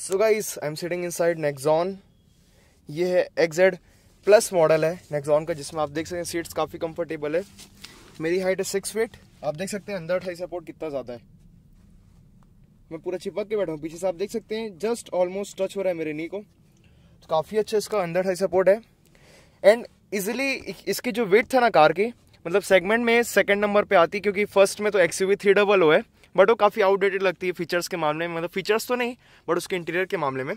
so guys I am sitting inside Nexon ये है XZ plus model है नेक्जॉन का जिसमें आप देख सकते हैं सीट्स काफ़ी कंफर्टेबल है मेरी हाइट है सिक्स फीट आप देख सकते हैं अंदर अठाई सपोर्ट कितना ज़्यादा है मैं पूरा चिपक के बैठा हूँ पीछे से आप देख सकते हैं जस्ट ऑलमोस्ट टच हो रहा है मेरे नी को तो काफ़ी अच्छा इसका अंदर अठाई सपोर्ट है एंड इजिली इसकी जो वेट था ना कार की मतलब सेगमेंट में सेकेंड नंबर पर आती क्योंकि फर्स्ट में तो एक्स यू थ्री डबल है बट वो काफ़ी आउटडेटेड लगती है फीचर्स के मामले में मतलब फीचर्स तो नहीं बट उसके इंटीरियर के मामले में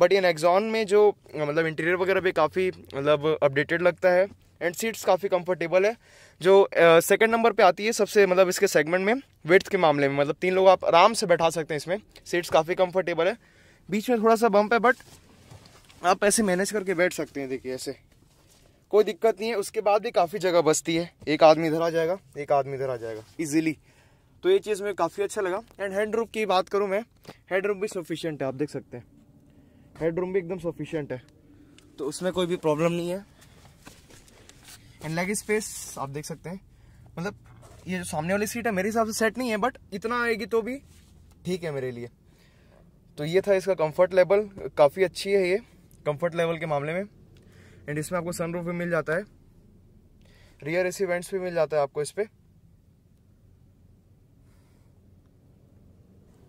बट ये नेक्जॉन में जो मतलब इंटीरियर वगैरह भी काफ़ी मतलब अपडेटेड लगता है एंड सीट्स काफ़ी कंफर्टेबल है जो सेकंड uh, नंबर पे आती है सबसे मतलब इसके सेगमेंट में वेट्थ के मामले में मतलब तीन लोग आप आराम से बैठा सकते हैं इसमें सीट्स काफ़ी कंफर्टेबल है बीच में थोड़ा सा बम्प है बट आप ऐसे मैनेज करके बैठ सकते हैं देखिए ऐसे कोई दिक्कत नहीं है उसके बाद भी काफ़ी जगह बचती है एक आदमी इधर आ जाएगा एक आदमी इधर आ जाएगा ईजिली तो ये चीज़ मुझे काफ़ी अच्छा लगा एंड हेड रूम की बात करूँ मैं हेड रूम भी सफिशियंट है आप देख सकते हैं हेड रूम भी एकदम सफिशियंट है तो उसमें कोई भी प्रॉब्लम नहीं है एंड लेग स्पेस आप देख सकते हैं मतलब ये जो सामने वाली सीट है मेरे हिसाब से सेट नहीं है बट इतना आएगी तो भी ठीक है मेरे लिए तो ये था इसका कंफर्ट लेवल काफ़ी अच्छी है ये कंफर्ट लेवल के मामले में एंड इसमें आपको सनरूफ भी मिल जाता है रियर एसी वेंट्स भी मिल जाता है आपको इस पर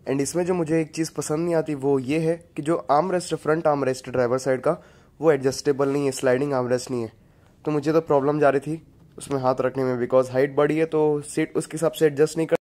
एंड इसमें जो मुझे एक चीज़ पसंद नहीं आती वो ये है कि जो arm rest front arm rest driver side का वो एडजस्टेबल नहीं है स्लाइडिंग आर्म रेस्ट नहीं है तो मुझे तो प्रॉब्लम जा रही थी उसमें हाथ रखने में बिकॉज हाइट बड़ी है तो सीट उसके हिसाब से एडजस्ट नहीं कर